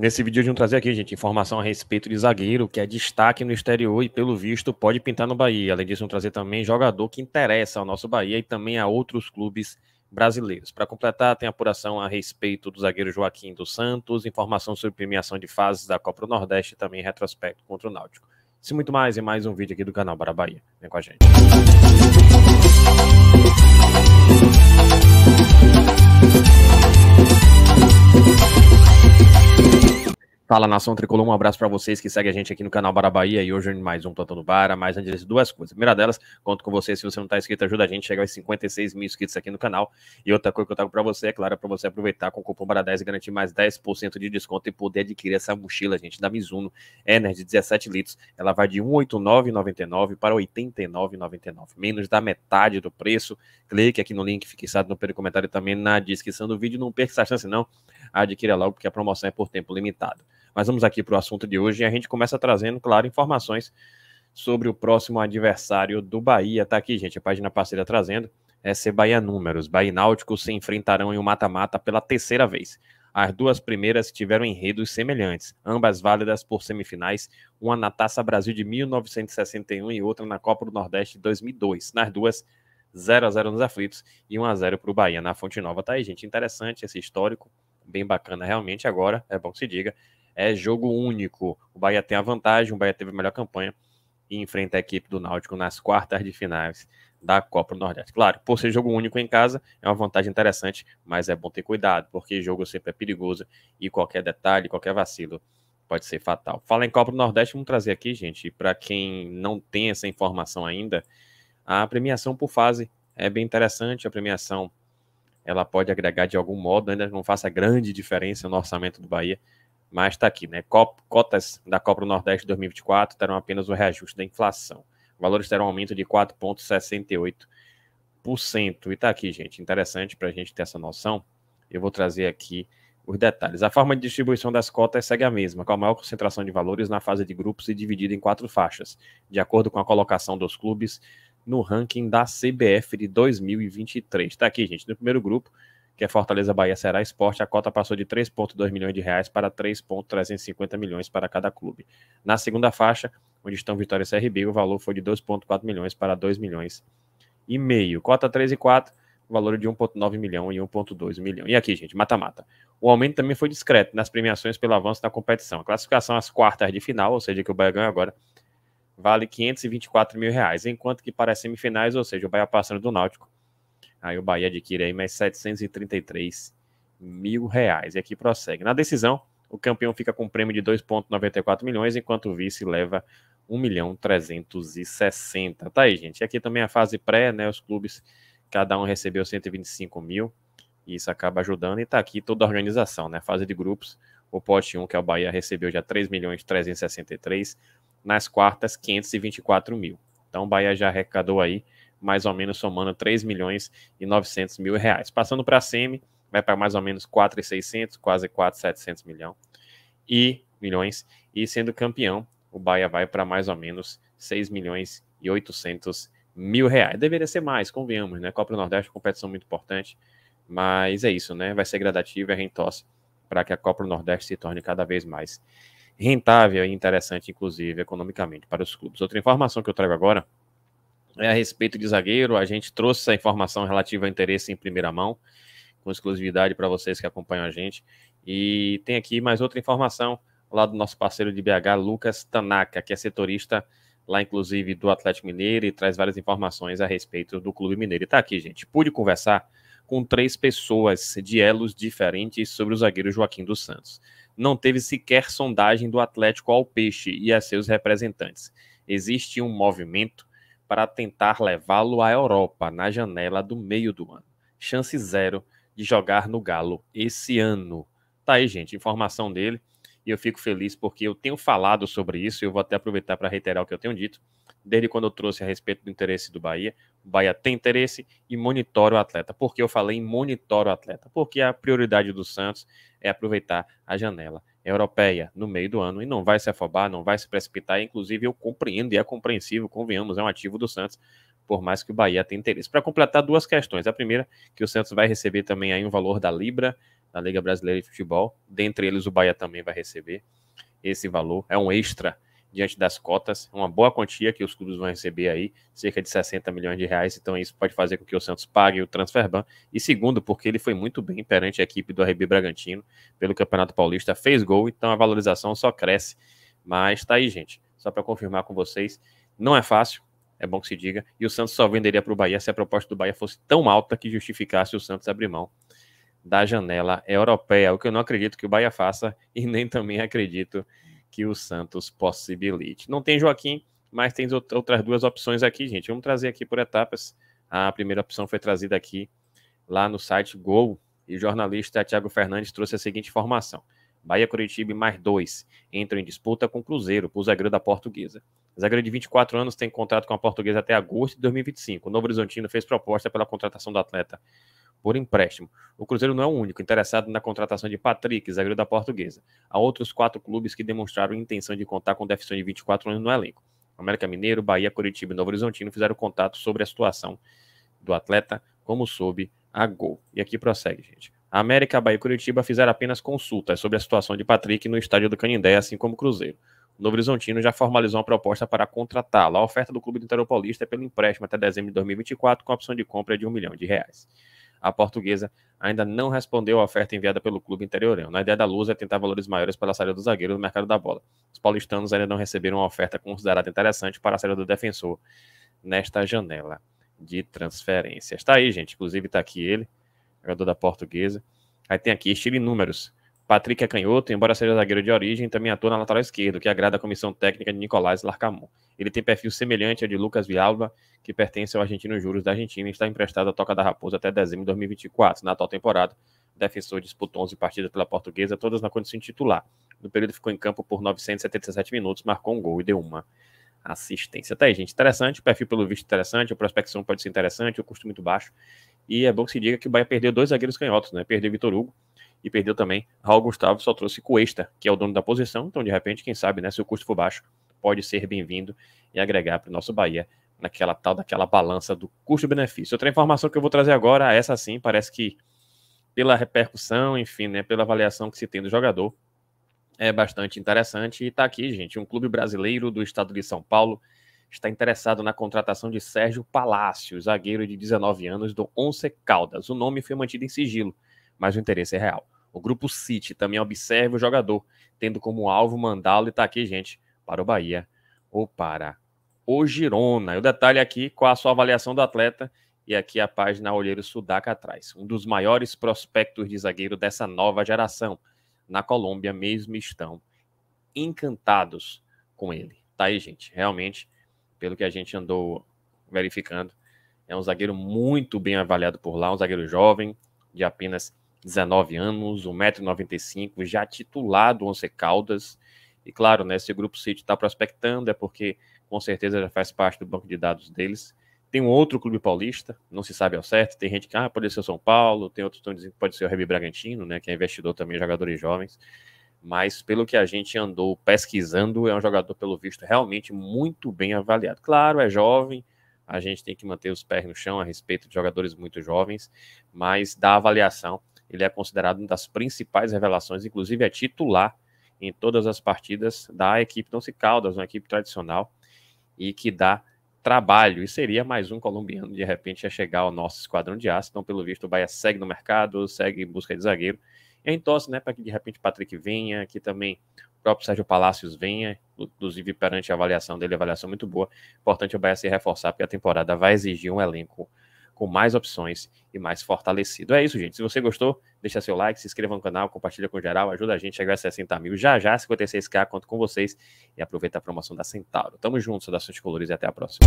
Nesse vídeo de um trazer aqui, gente, informação a respeito de zagueiro que é destaque no exterior e, pelo visto, pode pintar no Bahia. Além disso, um trazer também jogador que interessa ao nosso Bahia e também a outros clubes brasileiros. Para completar, tem apuração a respeito do zagueiro Joaquim dos Santos, informação sobre premiação de fases da Copa do Nordeste e também retrospecto contra o Náutico. Se muito mais, em é mais um vídeo aqui do canal Bara Bahia. Vem com a gente. Música Fala Nação Tricolor, um abraço para vocês que seguem a gente aqui no canal Bara Bahia e hoje mais um Plantão do Bara, mais antes disso, duas coisas. A primeira delas, conto com vocês, se você não está inscrito, ajuda a gente a chegar aos 56 mil inscritos aqui no canal. E outra coisa que eu trago para você, é claro, é para você aproveitar com o cupom Bara10 e garantir mais 10% de desconto e poder adquirir essa mochila, gente, da Mizuno Energy 17 litros. Ela vai de 189,99 para 89,99, menos da metade do preço. Clique aqui no link fixado no primeiro comentário também na descrição do vídeo. Não perca essa chance não, adquira logo porque a promoção é por tempo limitado. Mas vamos aqui para o assunto de hoje e a gente começa trazendo, claro, informações sobre o próximo adversário do Bahia. Está aqui, gente, a página parceira trazendo. é ser Bahia Números. Bahia e Náutico se enfrentarão em um mata-mata pela terceira vez. As duas primeiras tiveram enredos semelhantes, ambas válidas por semifinais, uma na Taça Brasil de 1961 e outra na Copa do Nordeste de 2002. Nas duas, 0 a 0 nos aflitos e 1 a 0 para o Bahia na Fonte Nova. Tá aí, gente, interessante esse histórico, bem bacana realmente. Agora, é bom que se diga, é jogo único. O Bahia tem a vantagem, o Bahia teve a melhor campanha e enfrenta a equipe do Náutico nas quartas de finais da Copa do Nordeste. Claro, por ser jogo único em casa, é uma vantagem interessante, mas é bom ter cuidado, porque jogo sempre é perigoso e qualquer detalhe, qualquer vacilo pode ser fatal. Fala em Copa do Nordeste, vamos trazer aqui, gente, para quem não tem essa informação ainda, a premiação por fase é bem interessante, a premiação ela pode agregar de algum modo, ainda não faça grande diferença no orçamento do Bahia, mas está aqui, né? Cotas da Copa do Nordeste 2024 terão apenas o reajuste da inflação. Valores terão um aumento de 4,68%. E está aqui, gente. Interessante para a gente ter essa noção. Eu vou trazer aqui os detalhes. A forma de distribuição das cotas segue a mesma, com a maior concentração de valores na fase de grupos e dividida em quatro faixas, de acordo com a colocação dos clubes no ranking da CBF de 2023. Está aqui, gente. No primeiro grupo, que é Fortaleza, Bahia, será Esporte, a cota passou de 3,2 milhões de reais para 3,350 milhões para cada clube. Na segunda faixa, onde estão Vitória e CRB, o valor foi de 2,4 milhões para 2 milhões e meio. Cota 3 e 4, valor de 1,9 milhão e 1,2 milhão. E aqui, gente, mata-mata. O aumento também foi discreto nas premiações pelo avanço da competição. A classificação às quartas de final, ou seja, que o Bahia ganha agora, vale 524 mil reais, enquanto que para as semifinais, ou seja, o Bahia passando do Náutico, Aí o Bahia adquire aí mais 733 mil reais. E aqui prossegue. Na decisão, o campeão fica com um prêmio de 2,94 milhões, enquanto o vice leva 1 milhão 360. Tá aí, gente. E aqui também a fase pré, né? Os clubes, cada um recebeu 125 mil. E isso acaba ajudando. E tá aqui toda a organização, né? Fase de grupos. O pote 1, que é o Bahia, recebeu já 3 milhões 363. Nas quartas, 524 mil. Então o Bahia já arrecadou aí mais ou menos somando 3 milhões e 900 mil reais. Passando para a SEMI, vai para mais ou menos 4,600, quase 4,700 milhão e milhões, e sendo campeão, o Bahia vai para mais ou menos 6 milhões e 800 mil reais. Deveria ser mais, convenhamos, né? Copa do Nordeste, é competição muito importante, mas é isso, né? Vai ser gradativo e a para que a Copa do Nordeste se torne cada vez mais rentável e interessante, inclusive economicamente, para os clubes. Outra informação que eu trago agora né, a respeito de zagueiro. A gente trouxe essa informação relativa ao interesse em primeira mão, com exclusividade para vocês que acompanham a gente. E tem aqui mais outra informação lá do nosso parceiro de BH, Lucas Tanaka, que é setorista lá, inclusive, do Atlético Mineiro e traz várias informações a respeito do Clube Mineiro. E está aqui, gente. Pude conversar com três pessoas de elos diferentes sobre o zagueiro Joaquim dos Santos. Não teve sequer sondagem do Atlético ao Peixe e a seus representantes. Existe um movimento para tentar levá-lo à Europa na janela do meio do ano. Chance zero de jogar no Galo esse ano. Tá aí, gente, informação dele. E eu fico feliz porque eu tenho falado sobre isso. E eu vou até aproveitar para reiterar o que eu tenho dito. Desde quando eu trouxe a respeito do interesse do Bahia, o Bahia tem interesse e monitora o atleta. Por que eu falei em monitora o atleta? Porque a prioridade do Santos é aproveitar a janela europeia no meio do ano e não vai se afobar, não vai se precipitar. Inclusive, eu compreendo e é compreensível, convenhamos, é um ativo do Santos, por mais que o Bahia tenha interesse. Para completar, duas questões. A primeira, que o Santos vai receber também aí um valor da Libra, da Liga Brasileira de Futebol. Dentre eles, o Bahia também vai receber esse valor. É um extra diante das cotas. É uma boa quantia que os clubes vão receber aí, cerca de 60 milhões de reais. Então isso pode fazer com que o Santos pague o transfer ban. E segundo, porque ele foi muito bem perante a equipe do RB Bragantino pelo Campeonato Paulista, fez gol, então a valorização só cresce. Mas tá aí, gente. Só para confirmar com vocês, não é fácil, é bom que se diga. E o Santos só venderia para o Bahia se a proposta do Bahia fosse tão alta que justificasse o Santos abrir mão da janela europeia, o que eu não acredito que o Bahia faça e nem também acredito que o Santos possibilite. Não tem Joaquim, mas tem outras duas opções aqui, gente. Vamos trazer aqui por etapas. A primeira opção foi trazida aqui lá no site Gol e o jornalista Tiago Fernandes trouxe a seguinte informação. Bahia, Curitiba mais dois entram em disputa com o Cruzeiro, por zagueiro da Portuguesa. Zagueiro de 24 anos tem contrato com a Portuguesa até agosto de 2025. O Novo Horizontino fez proposta pela contratação do atleta por empréstimo. O Cruzeiro não é o único interessado na contratação de Patrick, zagueiro da Portuguesa. Há outros quatro clubes que demonstraram intenção de contar com deficiência de 24 anos no elenco. América Mineiro, Bahia, Curitiba e Novo Horizontino fizeram contato sobre a situação do atleta, como soube a Gol. E aqui prossegue, gente. A América, Bahia e Curitiba fizeram apenas consultas sobre a situação de Patrick no estádio do Canindé, assim como o Cruzeiro. O Novo Horizontino já formalizou uma proposta para contratá-lo. A oferta do clube do Interopolista Paulista é pelo empréstimo até dezembro de 2024, com a opção de compra de um milhão de reais a portuguesa ainda não respondeu à oferta enviada pelo clube interiorano. Na ideia da Luz é tentar valores maiores pela saída do zagueiro no mercado da bola. Os paulistanos ainda não receberam uma oferta considerada interessante para a saída do defensor nesta janela de transferências. Está aí, gente. Inclusive está aqui ele, jogador da portuguesa. Aí tem aqui estilo e números. Patrick é canhoto, embora seja zagueiro de origem, também atua na lateral esquerda, que agrada a comissão técnica de Nicolás Larcamon. Ele tem perfil semelhante ao de Lucas Vialba, que pertence ao Argentino Juros da Argentina e está emprestado à Toca da Raposa até dezembro de 2024. Na atual temporada, o defensor disputou 11 partidas pela portuguesa, todas na condição de titular. No período ficou em campo por 977 minutos, marcou um gol e deu uma assistência. Até tá aí, gente, interessante, perfil pelo visto interessante, a prospecção pode ser interessante, o custo muito baixo. E é bom que se diga que o Bahia perdeu dois zagueiros canhotos, né? Perdeu Vitor Hugo, e perdeu também Raul Gustavo, só trouxe Cuesta, que é o dono da posição. Então, de repente, quem sabe, né, se o custo for baixo, pode ser bem-vindo e agregar para o nosso Bahia naquela tal daquela balança do custo-benefício. Outra informação que eu vou trazer agora, essa sim, parece que pela repercussão, enfim, né, pela avaliação que se tem do jogador, é bastante interessante. E está aqui, gente, um clube brasileiro do estado de São Paulo está interessado na contratação de Sérgio Palácio, zagueiro de 19 anos do Once Caldas. O nome foi mantido em sigilo mas o interesse é real. O grupo City também observa o jogador, tendo como alvo mandá-lo, e tá aqui, gente, para o Bahia ou para o Girona. E o detalhe aqui, qual a sua avaliação do atleta? E aqui a página Olheiro Sudaca atrás. Um dos maiores prospectos de zagueiro dessa nova geração. Na Colômbia mesmo estão encantados com ele. Tá aí, gente. Realmente, pelo que a gente andou verificando, é um zagueiro muito bem avaliado por lá, um zagueiro jovem, de apenas 19 anos, 1,95m, já titulado Onze Caldas. E claro, né, se o Grupo City está prospectando é porque com certeza já faz parte do banco de dados deles. Tem um outro clube paulista, não se sabe ao certo. Tem gente que ah, pode ser o São Paulo, tem outros que estão dizendo que pode ser o Rebi Bragantino, né, que é investidor também, jogadores jovens. Mas pelo que a gente andou pesquisando, é um jogador, pelo visto, realmente muito bem avaliado. Claro, é jovem, a gente tem que manter os pés no chão a respeito de jogadores muito jovens, mas da avaliação ele é considerado uma das principais revelações, inclusive é titular em todas as partidas da equipe Não Se Caldas, uma equipe tradicional e que dá trabalho. E seria mais um colombiano, de repente, a chegar ao nosso esquadrão de aço. Então, pelo visto, o Bahia segue no mercado, segue em busca de zagueiro. E a né, para que de repente Patrick venha, que também o próprio Sérgio Palácios venha, inclusive perante a avaliação dele, avaliação muito boa. Importante o Bahia se reforçar, porque a temporada vai exigir um elenco com mais opções e mais fortalecido. É isso, gente. Se você gostou, deixa seu like, se inscreva no canal, compartilha com geral, ajuda a gente a chegar a 60 mil. Já já, 56k, conto com vocês e aproveita a promoção da Centauro. Tamo junto, saudações colores e até a próxima.